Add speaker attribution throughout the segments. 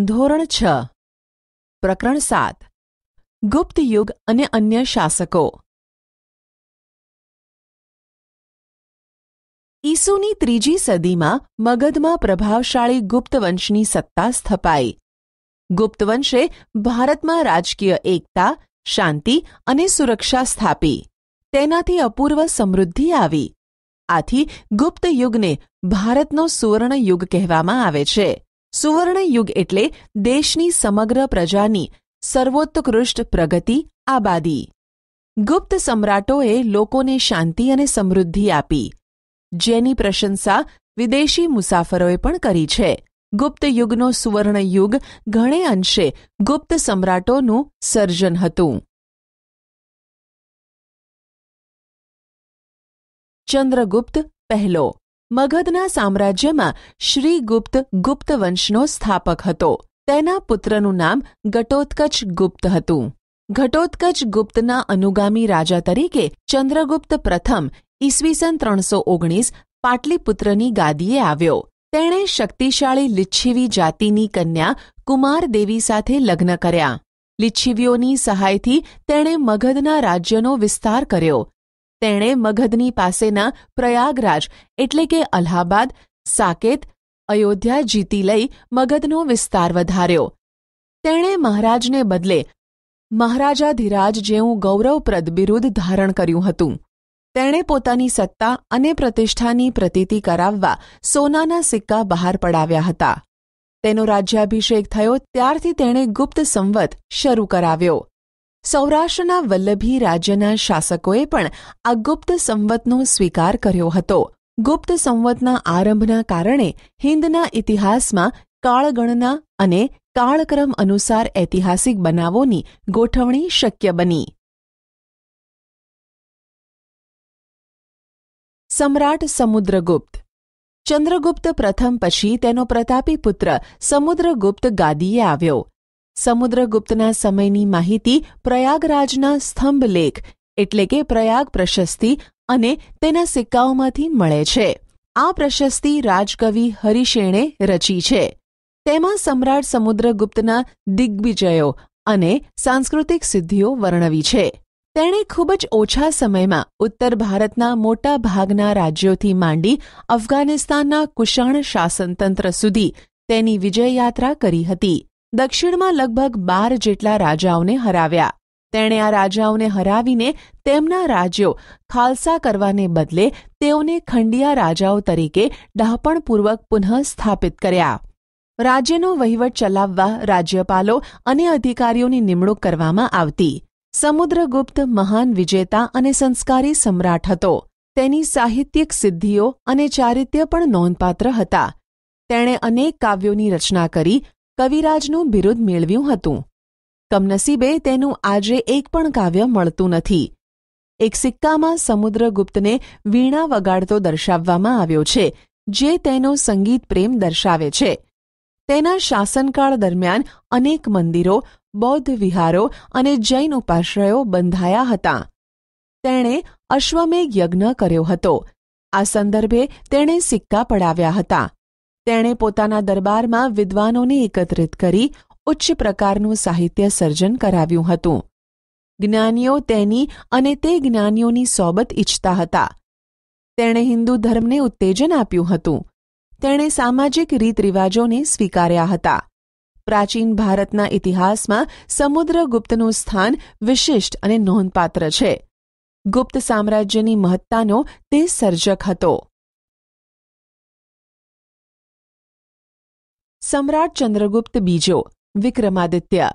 Speaker 1: ધોરણ છ પ્રકરણ સાત ગુપ્ત યુગ અને અન્ય શાસકો
Speaker 2: ઈસુની ત્રીજી સદીમાં મગધમાં પ્રભાવશાળી ગુપ્તવંશની સત્તા સ્થપાઈ ગુપ્તવંશે ભારતમાં રાજકીય એકતા શાંતિ અને સુરક્ષા સ્થાપી તેનાથી અપૂર્વ સમૃદ્ધિ આવી આથી ગુપ્ત યુગને ભારતનો સુવર્ણ યુગ કહેવામાં આવે છે સુવર્ણયુગ એટલે દેશની સમગ્ર પ્રજાની સર્વોત્કૃષ્ટ પ્રગતિ આબાદી ગુપ્ત સમ્રાટોએ લોકોને શાંતિ અને સમૃદ્ધિ આપી જેની પ્રશંસા વિદેશી મુસાફરોએ પણ કરી છે ગુપ્તયુગનો સુવર્ણયુગ ઘણે અંશે ગુપ્ત સમ્રાટોનું
Speaker 1: સર્જન હતું
Speaker 2: ચંદ્રગુપ્ત પહેલો મગધના સામ્રાજ્યમાં શ્રીગુપ્ત ગુપ્ત વંશનો સ્થાપક હતો તેના પુત્રનું નામ ઘટોત્કચ ગુપ્ત હતું ઘટોત્કચ ગુપ્તના અનુગામી રાજા તરીકે ચંદ્રગુપ્ત પ્રથમ ઈસવીસન ત્રણસો ઓગણીસ પાટલીપુત્રની ગાદીએ આવ્યો તેણે શક્તિશાળી લિચ્છીવી જાતિની કન્યા કુમારદેવી સાથે લગ્ન કર્યા લિચ્છીવીઓની સહાયથી તેણે મગધના રાજ્યનો વિસ્તાર કર્યો તેણે મગધની પાસેના પ્રયાગરાજ એટલે કે અલ્હાબાદ સાકેત અયોધ્યા જીતી લઈ મગધનો વિસ્તાર વધાર્યો તેણે મહારાજને બદલે મહારાજાધિરાજ જેવું ગૌરવપ્રદ બિરુદ ધારણ કર્યું હતું તેણે પોતાની સત્તા અને પ્રતિષ્ઠાની પ્રતીતિ કરાવવા સોનાના સિક્કા બહાર પડાવ્યા હતા તેનો રાજ્યાભિષેક થયો ત્યારથી તેણે ગુપ્ત સંવત શરૂ કરાવ્યો સૌરાષ્ટ્રના વલ્લભી રાજ્યના શાસકોએ પણ આ ગુપ્ત સંવતનો સ્વીકાર કર્યો હતો ગુપ્ત સંવતના આરંભના કારણે હિન્દના ઇતિહાસમાં કાળગણના અને કાળક્રમ અનુસાર ઐતિહાસિક બનાવોની ગોઠવણી શક્ય બની સમ્રાટ સમુદ્રગુપ્ત ચંદ્રગુપ્ત પ્રથમ પછી તેનો પ્રતાપી પુત્ર સમુદ્રગુપ્ત ગાદીએ આવ્યો સમુદ્રગુપ્તના સમયની માહિતી પ્રયાગરાજના સ્તંભલેખ એટલે કે પ્રયાગ પ્રશસ્તિ અને તેના સિક્કાઓમાંથી મળે છે આ પ્રશસ્તિ રાજકવિ હરિશેણે રચી છે તેમાં સમ્રાટ સમુદ્રગુપ્તના દિગ્વિજયો અને સાંસ્કૃતિક સિદ્ધિઓ વર્ણવી છે તેણે ખૂબ જ ઓછા સમયમાં ઉત્તર ભારતના મોટા ભાગના રાજ્યોથી માંડી અફઘાનિસ્તાનના કુશાણ શાસનતંત્ર સુધી તેની વિજય યાત્રા કરી હતી દક્ષિણમાં લગભગ બાર જેટલા રાજાઓને હરાવ્યા તેણે આ રાજાઓને હરાવીને તેમના રાજ્યો ખાલસા કરવાને બદલે તેઓને ખંડિયા રાજાઓ તરીકે ડહાપણપૂર્વક પુનઃસ્થાપિત કર્યા રાજ્યનો વહીવટ ચલાવવા રાજ્યપાલો અને અધિકારીઓની નિમણૂક કરવામાં આવતી સમુદ્રગુપ્ત મહાન વિજેતા અને સંસ્કારી સમ્રાટ હતો તેની સાહિત્યિક સિદ્ધિઓ અને ચારિત્ય પણ નોંધપાત્ર હતા તેણે અનેક કાવ્યોની રચના કરી કવિરાજનું બિરુદ મેળવ્યું હતું કમનસીબે તેનું આજે એક પણ કાવ્ય મળતું નથી એક સિક્કામાં સમુદ્રગુપ્તને વીણા વગાડતો દર્શાવવામાં આવ્યો છે જે તેનો સંગીત પ્રેમ દર્શાવે છે તેના શાસનકાળ દરમિયાન અનેક મંદિરો બૌદ્ધ વિહારો અને જૈન ઉપાશ્રયો બંધાયા હતા તેણે અશ્વમેઘ યજ્ઞ કર્યો હતો આ સંદર્ભે તેણે સિક્કા પડાવ્યા હતા તેણે પોતાના દરબારમાં વિદ્વાનોને એકત્રિત કરી ઉચ્ચ પ્રકારનું સાહિત્ય સર્જન કરાવ્યું હતું જ્ઞાનીઓ તેની અને તે જ્ઞાનીઓની સોબત ઈચ્છતા હતા તેણે હિન્દુ ધર્મને ઉત્તેજન આપ્યું હતું તેણે સામાજિક રીતરિવાજોને સ્વીકાર્યા હતા પ્રાચીન ભારતના ઇતિહાસમાં સમુદ્રગુપ્તનું સ્થાન વિશિષ્ટ અને નોંધપાત્ર છે ગુપ્ત સામ્રાજ્યની
Speaker 1: મહત્તાનો તે સર્જક હતો
Speaker 2: સમ્રાટ ચંદ્રગુપ્ત બીજો વિક્રમાદિત્ય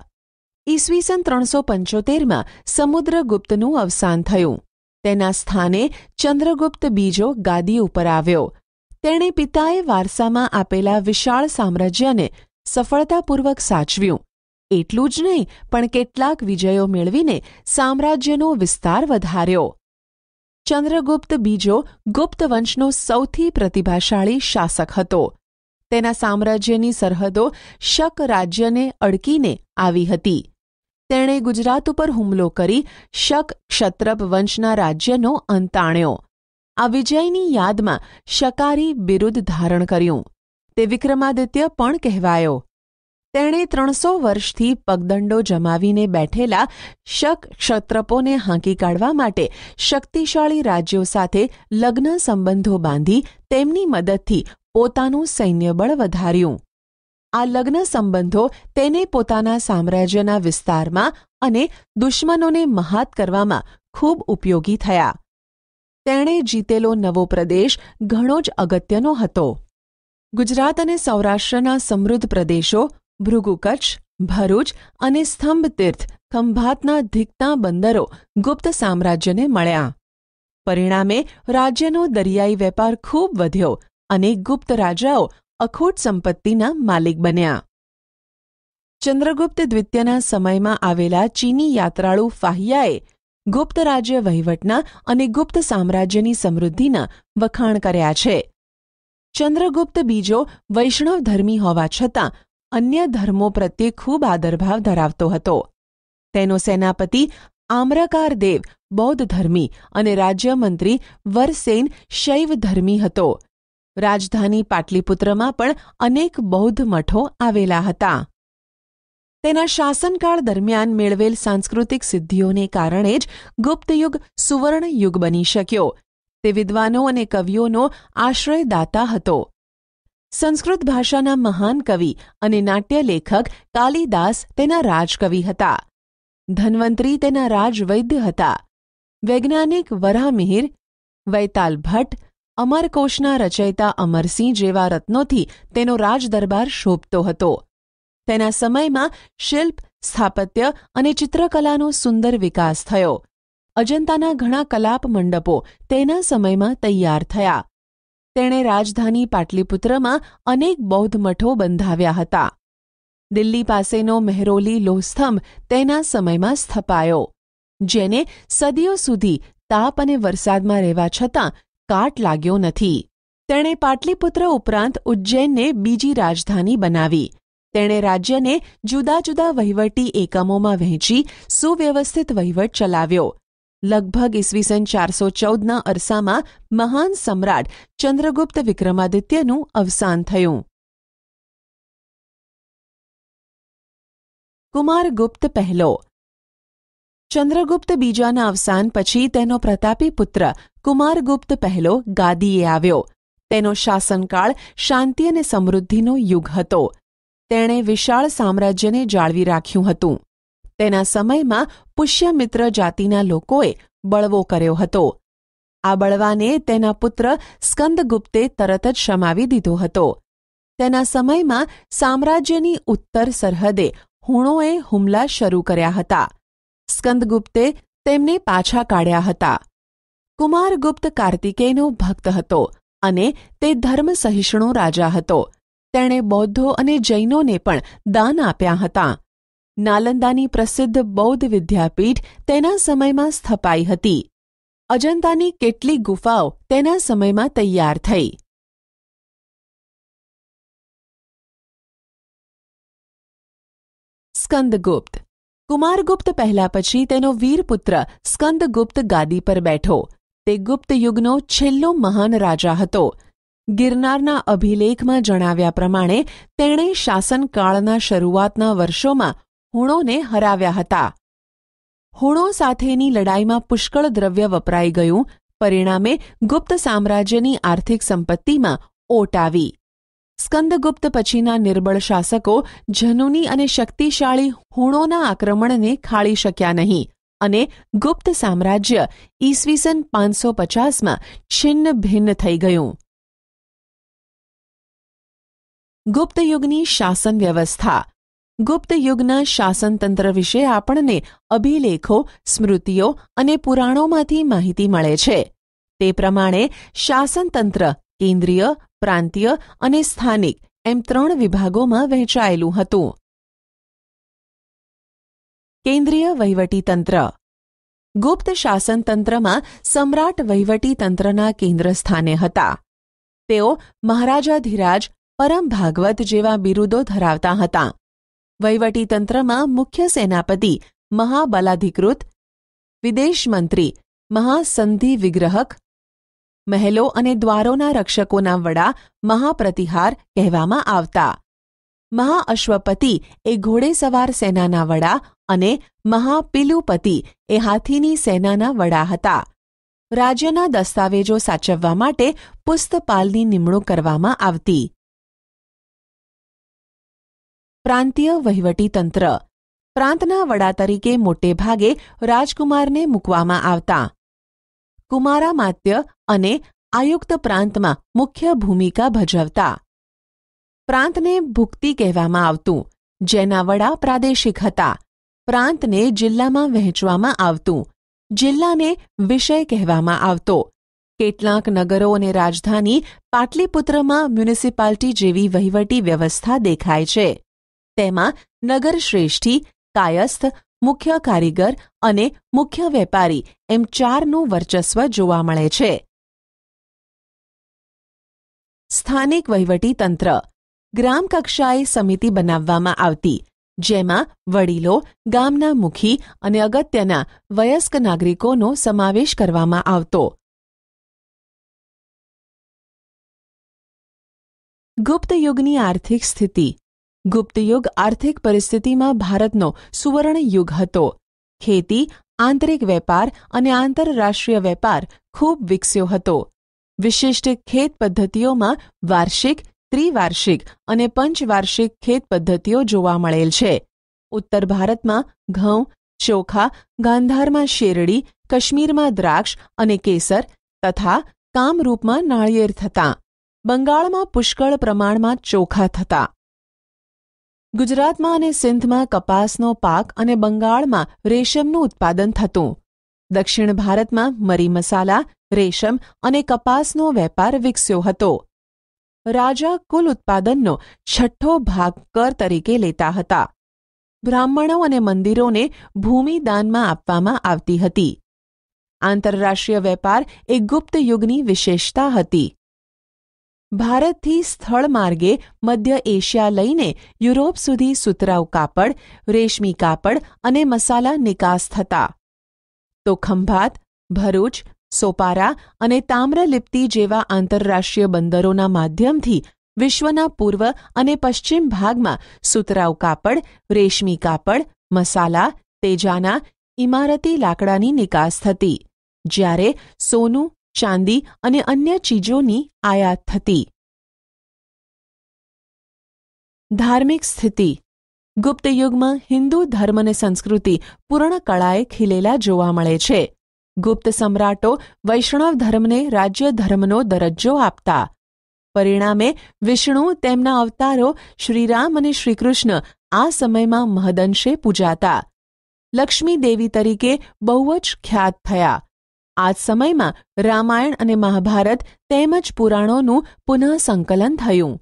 Speaker 2: ઈસવીસન ત્રણસો પંચોતેરમાં સમુદ્રગુપ્તનું અવસાન થયું તેના સ્થાને ચંદ્રગુપ્ત બીજો ગાદી ઉપર આવ્યો તેણે પિતાએ વારસામાં આપેલા વિશાળ સામ્રાજ્યને સફળતાપૂર્વક સાચવ્યું એટલું જ નહીં પણ કેટલાક વિજયો મેળવીને સામ્રાજ્યનો વિસ્તાર વધાર્યો ચંદ્રગુપ્ત બીજો ગુપ્ત વંશનો સૌથી પ્રતિભાશાળી શાસક હતો તેના સામ્રાજ્યની સરહદો શક રાજ્યને અડકીને આવી હતી તેણે ગુજરાત ઉપર હુમલો કરી શક ક્ષત્રપ વંશના રાજ્યનો અંત આણ્યો આ વિજયની યાદમાં શકારી બિરુદ ધારણ કર્યું તે વિક્રમાદિત્ય પણ કહેવાયો તેણે ત્રણસો વર્ષથી પગદંડો જમાવીને બેઠેલા શક ક્ષત્રપોને હાંકી કાઢવા માટે શક્તિશાળી રાજ્યો સાથે લગ્ન સંબંધો બાંધી તેમની મદદથી પોતાનું સૈન્યબળ વધાર્યું આ લગ્ન સંબંધો તેને પોતાના સામ્રાજ્યના વિસ્તારમાં અને દુશ્મનોને મહાત કરવામાં ખૂબ ઉપયોગી થયા તેણે જીતેલો નવો પ્રદેશ ઘણો જ અગત્યનો હતો ગુજરાત અને સૌરાષ્ટ્રના સમૃદ્ધ પ્રદેશો ભૃગુકચ્છ ભરૂચ અને સ્તંભતીર્થ ખંભાતના ધીકતા બંદરો ગુપ્ત સામ્રાજ્યને મળ્યા પરિણામે રાજ્યનો દરિયાઈ વેપાર ખૂબ વધ્યો અને ગુપ્ત રાજાઓ અખોટ સંપત્તિના માલિક બન્યા ચંદ્રગુપ્ત દ્વિતીયના સમયમાં આવેલા ચીની યાત્રાળુ ફાહિયાએ ગુપ્ત રાજ્ય વહીવટના અને ગુપ્ત સામ્રાજ્યની સમૃદ્ધિના વખાણ કર્યા છે ચંદ્રગુપ્ત બીજો વૈષ્ણવ ધર્મી હોવા છતાં અન્ય ધર્મો પ્રત્યે ખૂબ આદરભાવ ધરાવતો હતો તેનો સેનાપતિ આમ્રકાર દેવ બૌદ્ધ ધર્મી અને રાજ્યમંત્રી વરસેન શૈવ ધર્મી હતો રાજધાની પાટલીપુત્રમાં પણ અનેક બૌદ્ધ મઠો આવેલા હતા તેના શાસનકાળ દરમિયાન મેળવેલ સાંસ્કૃતિક સિદ્ધિઓને કારણે જ ગુપ્તયુગ સુવર્ણયુગ બની શક્યો તે વિદ્વાનો અને કવિઓનો આશ્રયદાતા હતો સંસ્કૃત ભાષાના મહાન કવિ અને નાટ્ય લેખક કાલિદાસ તેના રાજકવિ હતા ધન્વંતરી તેના રાજવૈદ્ય હતા વૈજ્ઞાનિક વરાહમિહિર વૈતાલ ભટ્ટ અમરકોશના રચયિતા અમરસિંહ જેવા રત્નોથી તેનો રાજદરબાર શોભતો હતો તેના સમયમાં શિલ્પ સ્થાપત્ય અને ચિત્રકલાનો સુંદર વિકાસ થયો અજંતાના ઘણા કલાપ મંડપો તેના સમયમાં તૈયાર થયા તેણે રાજધાની પાટલીપુત્રમાં અનેક બૌદ્ધ મઠો બંધાવ્યા હતા દિલ્હી પાસેનો મહેરોલી લોહસ્તંભ તેના સમયમાં સ્થપાયો જેને સદીઓ સુધી તાપ અને વરસાદમાં રહેવા છતાં કાટ લાગ્યો નથી તેણે પાટલીપુત્ર ઉપરાંત ઉજ્જૈનને બીજી રાજધાની બનાવી તેણે રાજ્યને જુદા જુદા વહીવટી એકમોમાં વહેંચી સુવ્યવસ્થિત વહીવટ ચલાવ્યો લગભગ ઈસવીસન ચારસો ચૌદના અરસામાં મહાન સમ્રાટ ચંદ્રગુપ્ત વિક્રમાદિત્યનું અવસાન થયું
Speaker 1: કુમારગુપ્ત પહેલો
Speaker 2: ચંદ્રગુપ્ત બીજાના અવસાન પછી તેનો પ્રતાપી પુત્ર કુમારગુપ્ત પહેલો ગાદીએ આવ્યો તેનો શાસનકાળ શાંતિ અને સમૃદ્ધિનો યુગ હતો તેણે વિશાળ સામ્રાજ્યને જાળવી રાખ્યું હતું તેના સમયમાં પુષ્યમિત્ર જાતિના લોકોએ બળવો કર્યો હતો આ બળવાને તેના પુત્ર સ્કંદગુપ્તે તરત જ શમાવી દીધો હતો તેના સમયમાં સામ્રાજ્યની ઉત્તર સરહદે હુણોએ હુમલા શરૂ કર્યા હતા સ્કંદગુપ્તે તેમને પાછા કાઢ્યા હતા કુમારગુપ્ત કાર્તિકેયનો ભક્ત હતો અને તે ધર્મ સહિષ્ણુ રાજા હતો તેણે બૌદ્ધો અને જૈનોને પણ દાન આપ્યા હતા નાલંદાની પ્રસિદ્ધ બૌદ્ધ વિદ્યાપીઠ તેના સમયમાં સ્થપાઈ હતી અજંતાની કેટલીક ગુફાઓ તેના સમયમાં તૈયાર થઈ
Speaker 1: સ્કંદગુપ્ત કુમારગુપ્ત
Speaker 2: પહેલા પછી તેનો વીરપુત્ર સ્કંદગુપ્ત ગાદી પર બેઠો તે ગુપ્ત યુગનો છેલ્લો મહાન રાજા હતો ગિરનારના અભિલેખમાં જણાવ્યા પ્રમાણે તેણે શાસનકાળના શરૂઆતના વર્ષોમાં હુણોને હરાવ્યા હતા હુણો સાથેની લડાઈમાં પુષ્કળ દ્રવ્ય વપરાઈ ગયું પરિણામે ગુપ્ત સામ્રાજ્યની આર્થિક સંપત્તિમાં ઓટ આવી સ્કંદગુપ્ત પછીના નિર્બળ શાસકો જનુની અને શક્તિશાળી હુણોના આક્રમણને ખાળી શક્યા નહીં અને ગુપ્ત સામ્રાજ્ય ઈસવીસન પાંચસો પચાસમાં છિન્ન ભિન્ન થઈ ગયું ગુપ્તયુગની શાસન વ્યવસ્થા ગુપ્તયુગના શાસનતંત્ર વિશે આપણને અભિલેખો સ્મૃતિઓ અને પુરાણોમાંથી માહિતી મળે છે તે પ્રમાણે શાસનતંત્ર કેન્દ્રીય પ્રાંતીય અને સ્થાનિક એમ ત્રણ વિભાગોમાં વહેંચાયેલું હતું કેન્દ્રીય વહીવટીતંત્ર ગુપ્ત શાસનતંત્રમાં સમ્રાટ વહીવટીતંત્રના કેન્દ્ર સ્થાને હતા તેઓ મહારાજાધિરાજ પરમ ભાગવત જેવા બિરુદો ધરાવતા હતા વહીવટીતંત્રમાં મુખ્ય સેનાપતિ મહાબલાધિકૃત વિદેશ મંત્રી મહાસંધિ વિગ્રહક મહેલો અને દ્વારોના રક્ષકોના વડા મહાપ્રતિહાર કહેવામાં આવતા મહાઅશ્વપતિ એ ઘોડેસવાર સેનાના વડા અને મહાપિલુપતિ એ હાથીની સેનાના વડા હતા રાજ્યના દસ્તાવેજો સાચવવા માટે પુસ્તપાલની નિમણૂક કરવામાં આવતી પ્રાંતીય વહીવટીતંત્ર પ્રાંતના વડા તરીકે મોટે ભાગે રાજકુમારને મૂકવામાં આવતા કુમારામાત્ય અને આયુક્ત પ્રાંતમાં મુખ્ય ભૂમિકા ભજવતા પ્રાંતને ભુક્તિ કહેવામાં આવતું જેના વડા પ્રાદેશિક હતા પ્રાંતને જિલ્લામાં વહેંચવામાં આવતું જિલ્લાને વિષય કહેવામાં આવતો કેટલાંક નગરો અને રાજધાની પાટલીપુત્રમાં મ્યુનિસિપાલિટી જેવી વહીવટી વ્યવસ્થા દેખાય છે તેમાં નગરશ્રેષ્ઠી કાયસ્થ મુખ્ય કારીગર અને મુખ્ય વેપારી એમ ચારનું વર્ચસ્વ જોવા મળે છે સ્થાનિક વહીવટીતંત્ર ગ્રામ કક્ષાએ સમિતિ બનાવવામાં આવતી જેમાં વડીલો ગામના મુખી અને અગત્યના વયસ્ક નાગરિકોનો સમાવેશ કરવામાં આવતો
Speaker 1: ગુપ્તયુગની
Speaker 2: આર્થિક સ્થિતિ ગુપ્તયુગ આર્થિક પરિસ્થિતિમાં ભારતનો સુવર્ણ યુગ હતો ખેતી આંતરિક વેપાર અને આંતરરાષ્ટ્રીય વેપાર ખૂબ વિકસ્યો હતો વિશિષ્ટ ખેત પદ્ધતિઓમાં વાર્ષિક ત્રિવાર્ષિક અને પંચવાર્ષિક ખેત પદ્ધતિઓ જોવા મળેલ છે ઉત્તર ભારતમાં ઘઉં ચોખા ગાંધારમાં શેરડી કાશ્મીરમાં દ્રાક્ષ અને કેસર તથા કામરૂપમાં નાળિયેર થતાં બંગાળમાં પુષ્કળ પ્રમાણમાં ચોખા થતાં ગુજરાતમાં અને સિંધમાં કપાસનો પાક અને બંગાળમાં રેશમનું ઉત્પાદન થતું દક્ષિણ ભારતમાં મરી મસાલા રેશમ અને કપાસનો વેપાર વિકસ્યો હતો રાજા કુલ ઉત્પાદનનો છઠ્ઠો ભાગ કર તરીકે લેતા હતા બ્રાહ્મણો અને મંદિરોને ભૂમિદાનમાં આપવામાં આવતી હતી આંતરરાષ્ટ્રીય વેપાર એ ગુપ્ત યુગની વિશેષતા હતી ભારતથી સ્થળ માર્ગે મધ્ય એશિયા લઈને યુરોપ સુધી સુતરાઉ કાપડ રેશમી કાપડ અને મસાલા નિકાસ થતા તો ખંભાત ભરૂચ સોપારા અને તામ્રલિપ્તિ જેવા આંતરરાષ્ટ્રીય બંદરોના માધ્યમથી વિશ્વના પૂર્વ અને પશ્ચિમ ભાગમાં સુતરાઉ કાપડ રેશમી કાપડ મસાલા તેજાના ઇમારતી લાકડાની નિકાસ થતી જ્યારે સોનું ચાંદી અને અન્ય ચીજોની આયાત થતી ધાર્મિક સ્થિતિ ગુપ્ત યુગમાં હિન્દુ ધર્મ અને સંસ્કૃતિ પૂર્ણ કળાએ ખીલેલા જોવા મળે છે ગુપ્ત સમ્રાટો વૈષ્ણવ ધર્મને રાજ્ય ધર્મનો દરજ્જો આપતા પરિણામે વિષ્ણુ તેમના અવતારો શ્રીરામ અને શ્રીકૃષ્ણ આ સમયમાં મહદંશે પૂજાતા લક્ષ્મી દેવી તરીકે બહુ જ ખ્યાત થયા આ જ સમયમાં રામાયણ અને મહાભારત તેમજ પુરાણોનું પુનઃ સંકલન થયું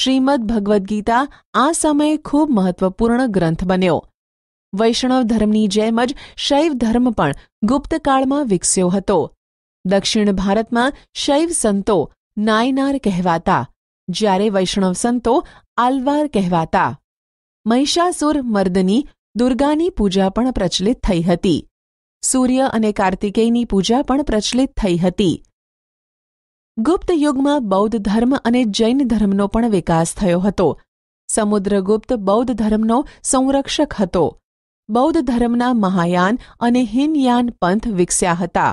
Speaker 2: શ્રીમદ ભગવદ્ ગીતા આ સમયે ખૂબ મહત્વપૂર્ણ ગ્રંથ બન્યો વૈષ્ણવ ધર્મની જેમ જ શૈવ ધર્મ પણ ગુપ્તકાળમાં વિકસ્યો હતો દક્ષિણ ભારતમાં શૈવ સંતો નાયનાર કહેવાતા જ્યારે વૈષ્ણવ સંતો આલવાર કહેવાતા મહિષાસુર મર્દની દુર્ગાની પૂજા પણ પ્રચલિત થઈ હતી સૂર્ય અને કાર્તિકેયની પૂજા પણ પ્રચલિત થઈ હતી ગુપ્ત યુગમાં બૌદ્ધ ધર્મ અને જૈન ધર્મનો પણ વિકાસ થયો હતો સમુદ્રગુપ્ત બૌદ્ધ ધર્મનો સંરક્ષક હતો બૌદ્ધ ધર્મના મહાયાન અને હિનયાન પંથ વિકસ્યા હતા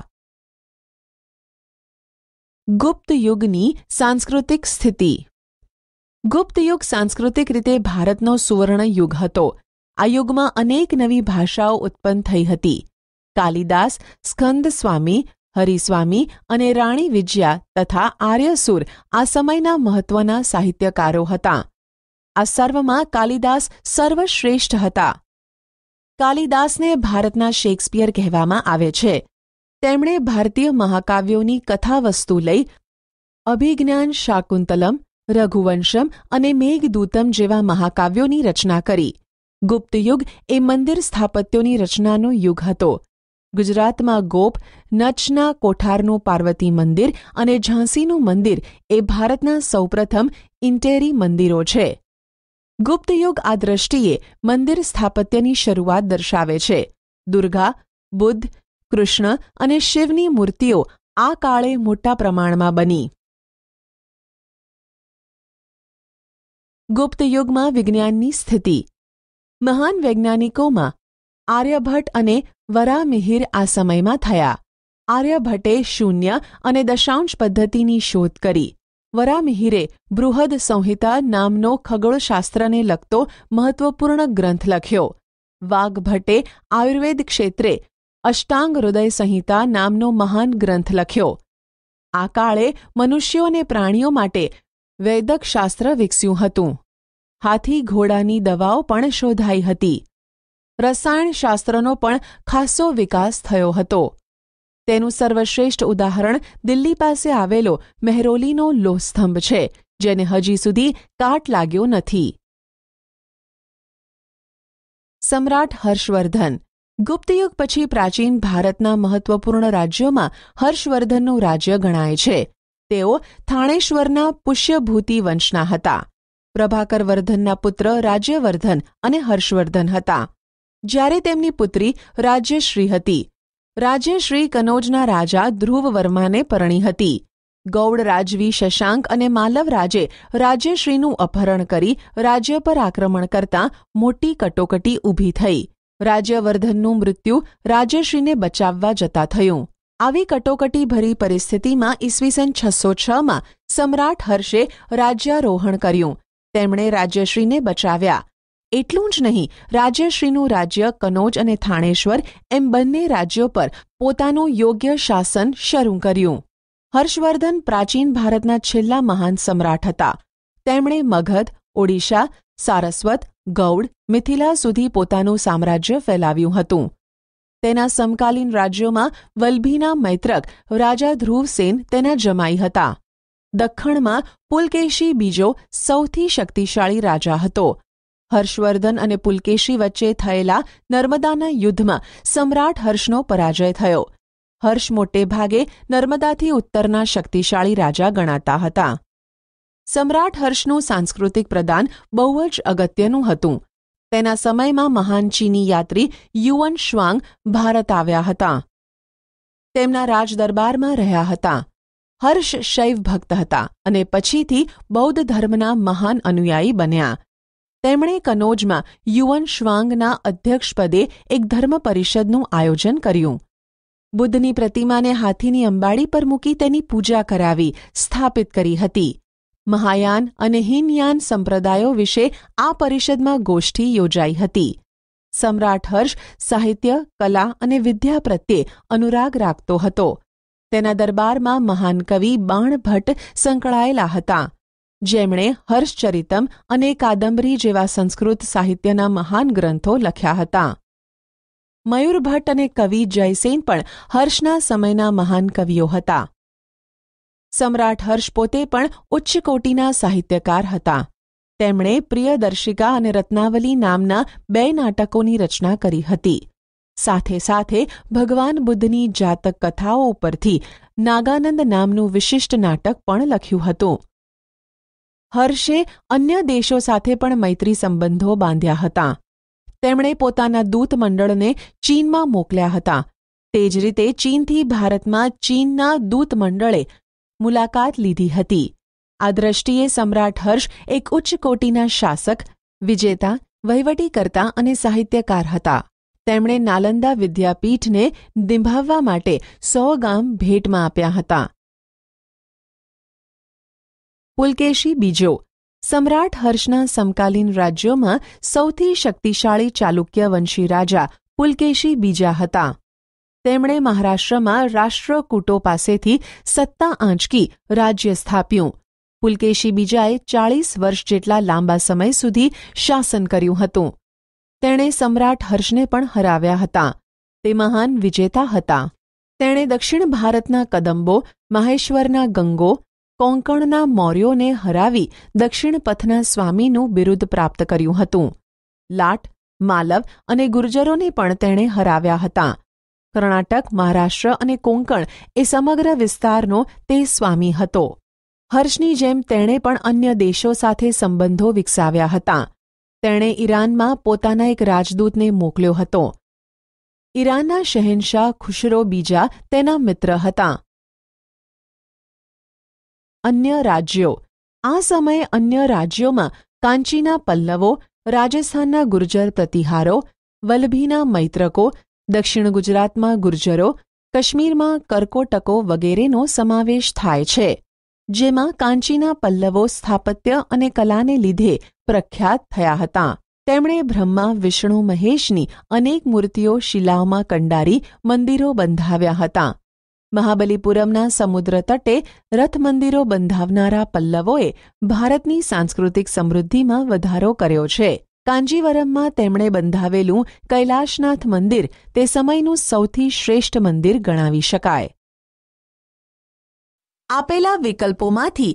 Speaker 2: ગુપ્ત યુગની સાંસ્કૃતિક સ્થિતિ ગુપ્ત યુગ સાંસ્કૃતિક રીતે ભારતનો સુવર્ણ યુગ હતો આ યુગમાં અનેક નવી ભાષાઓ ઉત્પન્ન થઈ હતી કાલિદાસ સ્કંદસ્વામી હરિસ્વામી અને રાણી વિજયા તથા આર્યસુર આ સમયના મહત્વના સાહિત્યકારો હતા આ સર્વમાં કાલિદાસ સર્વશ્રેષ્ઠ હતા કાલિદાસને ભારતના શેક્સપિયર કહેવામાં આવે છે તેમણે ભારતીય મહાકાવ્યોની કથાવસ્તુ લઈ અભિજ્ઞાન શાકુંતલમ રઘુવંશમ અને મેઘદૂતમ જેવા મહાકાવ્યોની રચના કરી ગુપ્તયુગ એ મંદિર સ્થાપત્યોની રચનાનો યુગ હતો ગુજરાતમાં ગોપ નચના કોઠારનું પાર્વતી મંદિર અને ઝાંસીનું મંદિર એ ભારતના સૌપ્રથમ ઇન્ટેરી મંદિરો છે ગુપ્તયુગ આ દ્રષ્ટિએ મંદિર સ્થાપત્યની શરૂઆત દર્શાવે છે દુર્ગા બુદ્ધ કૃષ્ણ અને શિવની મૂર્તિઓ આ કાળે
Speaker 1: મોટા પ્રમાણમાં બની
Speaker 2: ગુપ્તયુગમાં વિજ્ઞાનની સ્થિતિ મહાન વૈજ્ઞાનિકોમાં આર્યભટ્ટ અને વરામિહિર આ સમયમાં થયા આર્યભટ્ટે શૂન્ય અને દશાંશ પદ્ધતિની શોધ કરી વરામિહિરે બૃહદ સંહિતા નામનો ખગોળશાસ્ત્રને લગતો મહત્વપૂર્ણ ગ્રંથ લખ્યો વાઘભટ્ટે આયુર્વેદ ક્ષેત્રે અષ્ટાંગ હૃદય સંહિતા નામનો મહાન ગ્રંથ લખ્યો આ કાળે મનુષ્યો અને પ્રાણીઓ માટે વૈદકશાસ્ત્ર વિકસ્યું હતું હાથી ઘોડાની દવાઓ પણ શોધાઈ હતી રસાયણશાસ્ત્રનો પણ ખાસો વિકાસ થયો હતો તેનું સર્વશ્રેષ્ઠ ઉદાહરણ દિલ્હી પાસે આવેલો મહેરોલીનો લોહસ્તંભ છે જેને હજી સુધી કાટ લાગ્યો નથી સમ્રાટ હર્ષવર્ધન ગુપ્તયુગ પછી પ્રાચીન ભારતના મહત્વપૂર્ણ રાજ્યોમાં હર્ષવર્ધનનું રાજ્ય ગણાય છે તેઓ થાણેશ્વરના પુષ્યભૂતિ વંશના હતા પ્રભાકરવર્ધનના પુત્ર રાજ્યવર્ધન અને હર્ષવર્ધન હતા જ્યારે તેમની પુત્રી રાજ્યશ્રી હતી રાજ્યશ્રી કનોજના રાજા ધ્રુવ વર્માને પરણી હતી ગૌડ રાજવી શશાંક અને માલવરાજે રાજ્યશ્રીનું અપહરણ કરી રાજ્ય પર આક્રમણ કરતાં મોટી કટોકટી ઊભી થઈ રાજ્યવર્ધનનું મૃત્યુ રાજ્યશ્રીને બચાવવા જતા થયું આવી કટોકટી ભરી પરિસ્થિતિમાં ઈસવીસન છસો છમાં સમ્રાટ હર્ષે રાજ્યારોહણ કર્યું તેમણે રાજ્યશ્રીને બચાવ્યા એટલું જ નહીં રાજ્યશ્રીનું રાજ્ય કનોજ અને થાણેશ્વર એમ બંને રાજ્યો પર પોતાનું યોગ્ય શાસન શરૂ કર્યું હર્ષવર્ધન પ્રાચીન ભારતના છેલ્લા મહાન સમ્રાટ હતા તેમણે મગધ ઓડિશા સારસ્વત ગૌડ મિથિલા સુધી પોતાનું સામ્રાજ્ય ફેલાવ્યું હતું તેના સમકાલીન રાજ્યોમાં વલ્ભીના મૈત્રક રાજા ધ્રુવસેન તેના જમાઈ હતા દખ્ખણમાં પુલકેશી બીજો સૌથી શક્તિશાળી રાજા હતો હર્ષવર્ધન અને પુલકેશી વચ્ચે થયેલા નર્મદાના યુદ્ધમાં સમ્રાટ હર્ષનો પરાજય થયો હર્ષ મોટે ભાગે નર્મદાથી ઉત્તરના શક્તિશાળી રાજા ગણાતા હતા સમ્રાટ હર્ષનું સાંસ્કૃતિક પ્રદાન બહુ જ અગત્યનું હતું તેના સમયમાં મહાન ચીની યાત્રી યુવન શ્વાંગ ભારત આવ્યા હતા તેમના રાજદરબારમાં રહ્યા હતા હર્ષ શૈવ ભક્ત હતા અને પછીથી બૌદ્ધ ધર્મના મહાન અનુયાયી બન્યા તેમણે કનોજમાં યુવન શ્વાંગના અધ્યક્ષપદે એક ધર્મ પરિષદનું આયોજન કર્યું બુદ્ધની પ્રતિમાને હાથીની અંબાડી પર મૂકી તેની પૂજા કરાવી સ્થાપિત કરી હતી મહાયાન અને હિનયાન સંપ્રદાયો વિશે આ પરિષદમાં ગોષ્ઠી યોજાઈ હતી સમ્રાટ હર્ષ સાહિત્ય કલા અને વિદ્યા પ્રત્યે અનુરાગ રાખતો હતો તેના દરબારમાં મહાન કવિ બાણભટ્ટ સંકળાયેલા હતા જેમણે હર્ષચરિતમ અને કાદંબરી જેવા સંસ્કૃત સાહિત્યના મહાન ગ્રંથો લખ્યા હતા મયુરભટ્ટ અને કવિ જયસેન પણ હર્ષના સમયના મહાન કવિઓ હતા સમ્રાટ હર્ષ પોતે પણ ઉચ્ચકોટીના સાહિત્યકાર હતા તેમણે પ્રિયદર્શિકા અને રત્નાવલી નામના બે નાટકોની રચના કરી હતી સાથે સાથે ભગવાન બુદ્ધની જાતક કથાઓ ઉપરથી નાગાનંદ નામનું વિશિષ્ટ નાટક પણ લખ્યું હતું હર્ષે અન્ય દેશો સાથે પણ મૈત્રી સંબંધો બાંધ્યા હતા તેમણે પોતાના દૂત મંડળને ચીનમાં મોકલ્યા હતા તે જ રીતે ચીનથી ભારતમાં ચીનના દૂત મંડળે મુલાકાત લીધી હતી આ દ્રષ્ટિએ સમ્રાટ હર્ષ એક ઉચ્ચ કોટીના શાસક વિજેતા વહીવટીકર્તા અને સાહિત્યકાર હતા તેમણે નાલંદા વિદ્યાપીઠને દિંભાવવા માટે સો ગામ ભેટમાં આપ્યા હતા પુલકેશી બીજો સમ્રાટ હર્ષના સમકાલીન રાજ્યોમાં સૌથી શક્તિશાળી ચાલુક્ય વંશી રાજા પુલકેશી બીજા હતા તેમણે મહારાષ્ટ્રમાં રાષ્ટ્રકૂટો પાસેથી સત્તા આંચકી રાજ્ય સ્થાપ્યું પુલકેશી બીજાએ ચાળીસ વર્ષ જેટલા લાંબા સમય સુધી શાસન કર્યું હતું તેણે સમ્રાટ હર્ષને પણ હરાવ્યા હતા તે મહાન વિજેતા હતા તેણે દક્ષિણ ભારતના કદંબો મહેશ્વરના ગંગો કોંકણના મૌર્યોને હરાવી દક્ષિણ પથના સ્વામીનું બિરુદ પ્રાપ્ત કર્યું હતું લાટ માલવ અને ગુર્જરોને પણ તેણે હરાવ્યા હતા કર્ણાટક મહારાષ્ટ્ર અને કોંકણ એ સમગ્ર વિસ્તારનો તે સ્વામી હતો હર્ષની જેમ તેણે પણ અન્ય દેશો સાથે સંબંધો વિકસાવ્યા હતા તેણે ઈરાનમાં પોતાના એક રાજદૂતને મોકલ્યો હતો ઈરાનના શહેનશાહ ખુશરો બીજા તેના મિત્ર હતા અન્ય રાજ્યો આ સમયે અન્ય રાજ્યોમાં કાંચીના પલ્લવો રાજસ્થાનના ગુર્જર પ્રતિહારો વલભીના મૈત્રકો દક્ષિણ ગુજરાતમાં ગુર્જરો કાશ્મીરમાં કર્કોટકો વગેરેનો સમાવેશ થાય છે જેમાં કાંચીના પલ્લવો સ્થાપત્ય અને કલાને લીધે પ્રખ્યાત થયા હતા તેમણે બ્રહ્મા વિષ્ણુ મહેશની અનેક મૂર્તિઓ શિલાઓમાં કંડારી મંદિરો બંધાવ્યા હતા મહાબલીપુરમના સમુદ્ર તટે રથમંદિરો બંધાવનારા પલ્લવોએ ભારતની સાંસ્કૃતિક સમૃદ્ધિમાં વધારો કર્યો છે કાંજીવરમમાં તેમણે બંધાવેલું કૈલાશનાથ મંદિર તે સમયનું સૌથી શ્રેષ્ઠ મંદિર ગણાવી શકાય
Speaker 1: આપેલા વિકલ્પોમાંથી